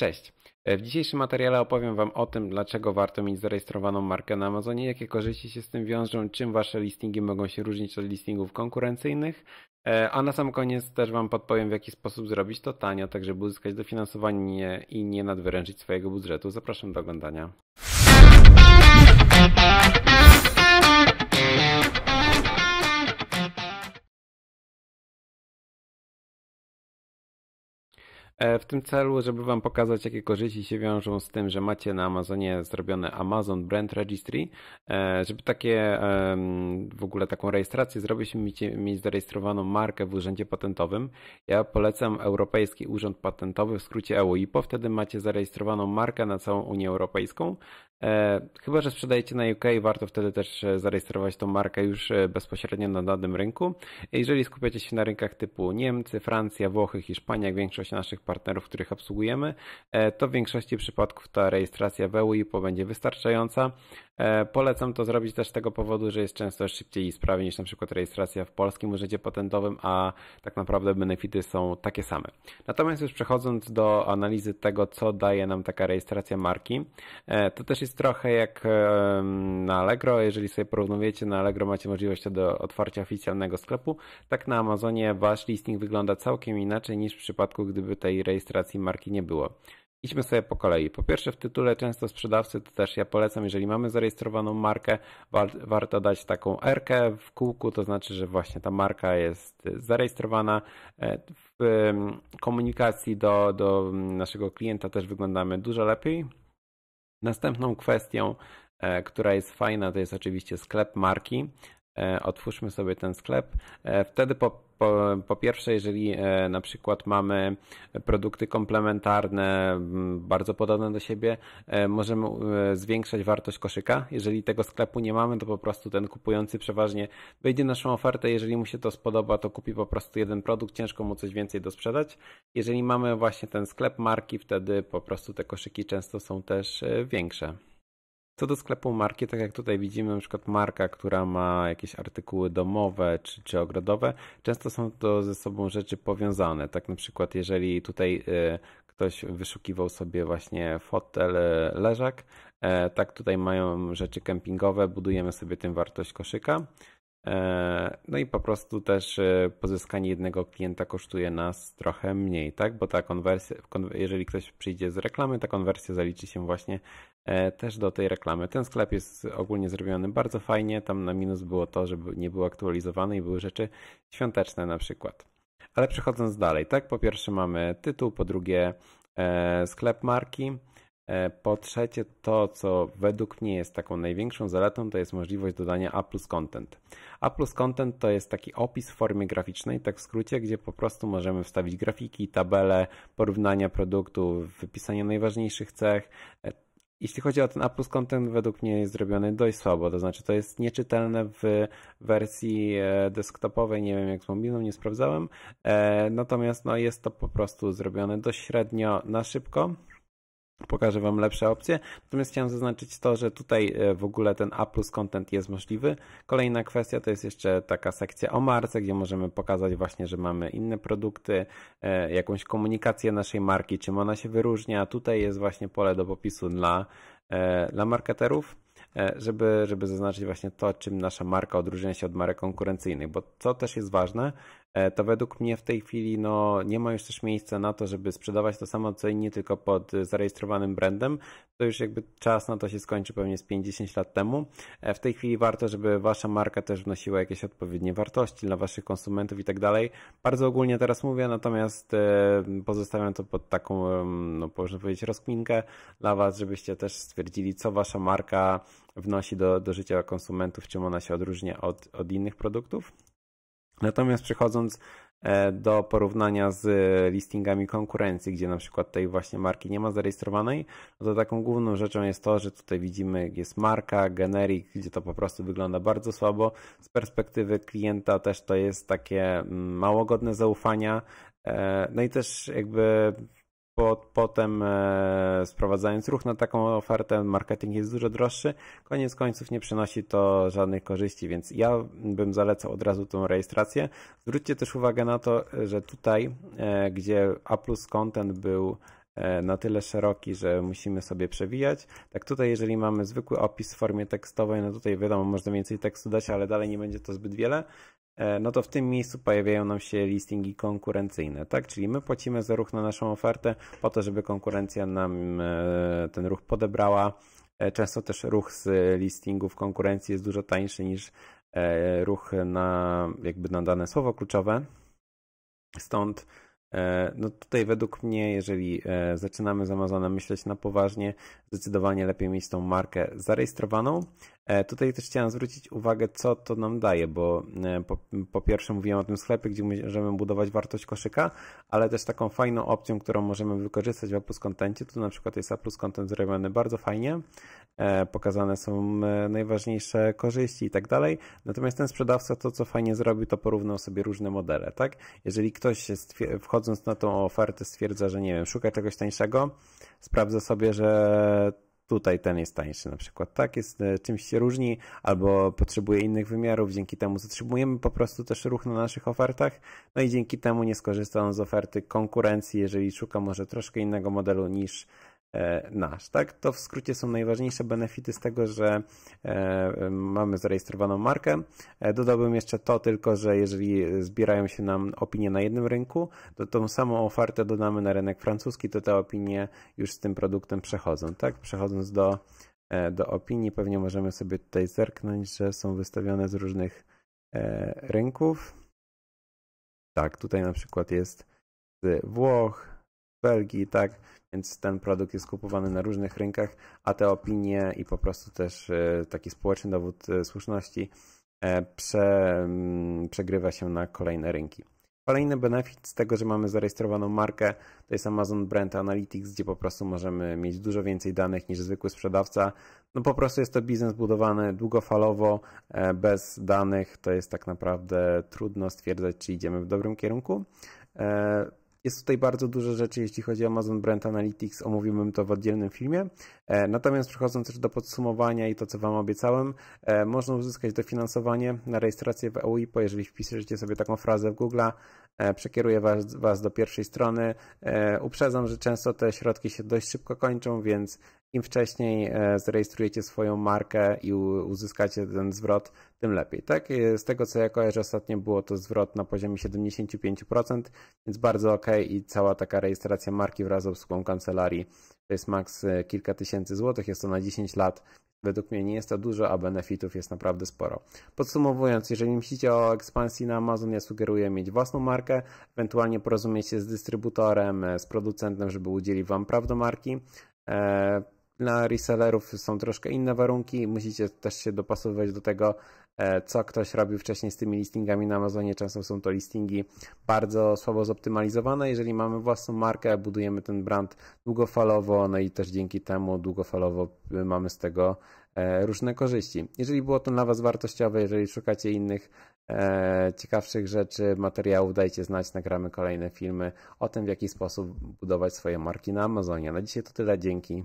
Cześć. E, w dzisiejszym materiale opowiem Wam o tym, dlaczego warto mieć zarejestrowaną markę na Amazonie, jakie korzyści się z tym wiążą, czym Wasze listingi mogą się różnić od listingów konkurencyjnych, e, a na sam koniec też Wam podpowiem, w jaki sposób zrobić to tanio, tak żeby uzyskać dofinansowanie i nie nadwyrężyć swojego budżetu. Zapraszam do oglądania. E, w tym celu, żeby Wam pokazać, jakie korzyści się wiążą z tym, że macie na Amazonie zrobione Amazon Brand Registry. E, żeby takie, w ogóle taką rejestrację zrobić, mieć zarejestrowaną markę w Urzędzie Patentowym. Ja polecam Europejski Urząd Patentowy, w skrócie EUIPO. Wtedy macie zarejestrowaną markę na całą Unię Europejską. E, chyba, że sprzedajecie na UK, warto wtedy też e, zarejestrować tą markę już e, bezpośrednio na danym rynku. Jeżeli skupiacie się na rynkach typu Niemcy, Francja, Włochy, Hiszpania, jak większość naszych partnerów, których obsługujemy, e, to w większości przypadków ta rejestracja w EUIPO będzie wystarczająca. E, polecam to zrobić też z tego powodu, że jest często szybciej i sprawniej niż na przykład rejestracja w polskim urzędzie patentowym, a tak naprawdę benefity są takie same. Natomiast już przechodząc do analizy tego, co daje nam taka rejestracja marki, e, to też jest jest trochę jak na Allegro. Jeżeli sobie porównujecie, na Allegro macie możliwość do otwarcia oficjalnego sklepu. Tak na Amazonie wasz listing wygląda całkiem inaczej niż w przypadku, gdyby tej rejestracji marki nie było. Idźmy sobie po kolei. Po pierwsze, w tytule często sprzedawcy, to też ja polecam, jeżeli mamy zarejestrowaną markę, war, warto dać taką erkę w kółku, to znaczy, że właśnie ta marka jest zarejestrowana. E, w komunikacji do, do mm, naszego klienta też wyglądamy dużo lepiej. Następną kwestią, e, która jest fajna, to jest oczywiście sklep marki. E, otwórzmy sobie ten sklep. E, wtedy po, po, po pierwsze, jeżeli e, na przykład mamy produkty komplementarne, mm, bardzo podobne do siebie, możemy zwiększać wartość koszyka. Jeżeli tego sklepu nie mamy, to po prostu ten kupujący przeważnie wejdzie naszą ofertę. Jeżeli mu się to spodoba, to kupi po prostu jeden produkt, ciężko mu coś więcej dosprzedać. Jeżeli mamy właśnie ten sklep marki, wtedy po prostu te koszyki często są też większe. Co do sklepu marki, tak jak tutaj widzimy, na przykład marka, która ma jakieś artykuły domowe czy, czy ogrodowe, często są to ze sobą rzeczy powiązane. Tak na przykład, jeżeli tutaj y, ktoś wyszukiwał sobie właśnie fotel, y, leżak, y, tak tutaj mają rzeczy kempingowe, budujemy sobie tym wartość koszyka. E, no i po prostu też e, pozyskanie jednego klienta kosztuje nas trochę mniej, tak? Bo ta konwersja, jeżeli ktoś przyjdzie z reklamy, ta konwersja zaliczy się właśnie e, też do tej reklamy. Ten sklep jest ogólnie zrobiony bardzo fajnie. Tam na minus było to, żeby nie był aktualizowany i były rzeczy świąteczne na przykład. Ale przechodząc dalej, tak? Po pierwsze mamy tytuł, po drugie sklep marki. E, po trzecie, to co według mnie jest taką największą zaletą, to jest możliwość dodania A plus content. A plus content to jest taki opis w formie graficznej, tak w skrócie, gdzie po prostu możemy wstawić grafiki, tabele, porównania produktów, wypisanie najważniejszych cech. E, jeśli chodzi o ten A plus content, według mnie jest zrobiony dość słabo, to znaczy to jest nieczytelne w wersji e, desktopowej, nie wiem jak z mobilną, nie sprawdzałem, natomiast no, jest to po prostu zrobione dość średnio na szybko pokażę Wam lepsze opcje. Natomiast chciałem zaznaczyć to, że tutaj e, w ogóle ten A plus content jest możliwy. Kolejna kwestia to jest jeszcze taka sekcja o marce, gdzie możemy pokazać właśnie, że mamy inne produkty, e, jakąś komunikację naszej marki, czym ona się wyróżnia. Tutaj jest właśnie pole do popisu dla, e, dla marketerów żeby, żeby zaznaczyć właśnie to, czym nasza marka odróżnia się od marek konkurencyjnych, bo co też jest ważne, E, to według mnie w tej chwili no, nie ma już też miejsca na to, żeby sprzedawać to samo co inni, tylko pod e, zarejestrowanym brandem. To już jakby czas na to się skończy pewnie z 50 lat temu. E, w tej chwili warto, żeby wasza marka też wnosiła jakieś odpowiednie wartości dla waszych konsumentów i tak dalej. Bardzo ogólnie teraz mówię, natomiast pozostawiam to pod taką, no, można powiedzieć, rozkminkę dla was, żebyście też stwierdzili, co wasza marka wnosi do, do życia konsumentów, czym ona się odróżnia od, od innych produktów. Natomiast przechodząc e, do porównania z e, listingami konkurencji, gdzie na przykład tej właśnie marki nie ma zarejestrowanej, no to taką główną rzeczą jest to, że tutaj widzimy jest marka, generik, gdzie to po prostu wygląda bardzo słabo. Z perspektywy klienta też to jest takie mm, mało godne zaufania. E, no i też jakby po, potem e, sprowadzając ruch na taką ofertę, marketing jest dużo droższy. Koniec końców nie przynosi to żadnych korzyści, więc ja bym zalecał od razu tą rejestrację. Zwróćcie też uwagę na to, że tutaj, e, gdzie A plus content był e, na tyle szeroki, że musimy sobie przewijać. Tak tutaj, jeżeli mamy zwykły opis w formie tekstowej, no tutaj wiadomo, można więcej tekstu dać, ale dalej nie będzie to zbyt wiele. E, no to w tym miejscu pojawiają nam się listingi konkurencyjne, tak? Czyli my płacimy za ruch na naszą ofertę po to, żeby konkurencja nam e, ten ruch podebrała. E, często też ruch z listingów konkurencji jest dużo tańszy niż ruch na jakby na dane słowo kluczowe. Stąd no tutaj według mnie, jeżeli zaczynamy z Amazonem myśleć na poważnie, zdecydowanie lepiej mieć tą markę zarejestrowaną, E, tutaj też chciałem zwrócić uwagę, co to nam daje, bo e, po, po, pierwsze mówiłem o tym sklepie, gdzie możemy budować wartość koszyka, ale też taką fajną opcją, którą możemy wykorzystać w Plus Contencie, tu na przykład jest Plus Content zrobiony bardzo fajnie, e, pokazane są najważniejsze korzyści i tak dalej, natomiast ten sprzedawca to, co fajnie zrobił, to porównał sobie różne modele, tak? Jeżeli ktoś wchodząc na tą ofertę stwierdza, że nie wiem, szuka czegoś tańszego, sprawdza sobie, że tutaj ten jest tańszy na przykład, tak? Jest e, czymś się różni albo potrzebuje innych wymiarów, dzięki temu zatrzymujemy po prostu też ruch na naszych ofertach, no i dzięki temu nie skorzysta on z oferty konkurencji, jeżeli szuka może troszkę innego modelu niż E, nasz, tak? To w skrócie są najważniejsze benefity z tego, że e, mamy zarejestrowaną markę. E, dodałbym jeszcze to tylko, że jeżeli zbierają się nam opinie na jednym rynku, to tą samą ofertę dodamy na rynek francuski, to te opinie już z tym produktem przechodzą, tak? Przechodząc do, do opinii, pewnie możemy sobie tutaj zerknąć, że są wystawione z różnych rynków. Tak, tutaj na przykład jest z Włoch, Belgii, tak? Więc ten produkt jest kupowany na różnych rynkach, a te opinie i po prostu też e, taki społeczny dowód e, słuszności e, prze, mm, przegrywa się na kolejne rynki. Kolejny benefit z tego, że mamy zarejestrowaną markę, to jest Amazon Brand Analytics, gdzie po prostu możemy mieć dużo więcej danych niż zwykły sprzedawca. No po prostu jest to biznes budowany długofalowo, bez danych to jest tak naprawdę trudno stwierdzać, czy idziemy w dobrym kierunku. Jest tutaj bardzo dużo rzeczy, jeśli chodzi o Amazon Brand Analytics, omówiłbym to w oddzielnym filmie. E, natomiast przechodząc też do podsumowania i to, co Wam obiecałem, e, można uzyskać dofinansowanie na rejestrację w EUIPO, jeżeli wpiszecie sobie taką frazę w Google, E, przekieruję was, was do pierwszej strony. E, uprzedzam, że często te środki się dość szybko kończą, więc im wcześniej e, zarejestrujecie swoją markę i uzyskacie ten zwrot, tym lepiej. Tak, z tego co ja kojarzę, ostatnio było to zwrot na poziomie 75%, więc bardzo ok i cała taka rejestracja marki wraz z obsługą kancelarii to jest maks kilka tysięcy złotych, jest to na 10 lat, Według mnie nie jest to dużo, a benefitów jest naprawdę sporo. Podsumowując, jeżeli myślicie o ekspansji na Amazon, ja sugeruję mieć własną markę, ewentualnie porozumieć się z dystrybutorem, e, z producentem, żeby udzielił Wam praw do marki. E, dla resellerów są troszkę inne warunki, musicie też się dopasowywać do tego, e, co ktoś robił wcześniej z tymi listingami na Amazonie. Często są to listingi bardzo słabo zoptymalizowane. Jeżeli mamy własną markę, budujemy ten brand długofalowo, no i też dzięki temu długofalowo mamy z tego e, różne korzyści. Jeżeli było to dla Was wartościowe, jeżeli szukacie innych e, ciekawszych rzeczy, materiałów, dajcie znać, nagramy kolejne filmy o tym, w jaki sposób budować swoje marki na Amazonie. Na dzisiaj to tyle, dzięki.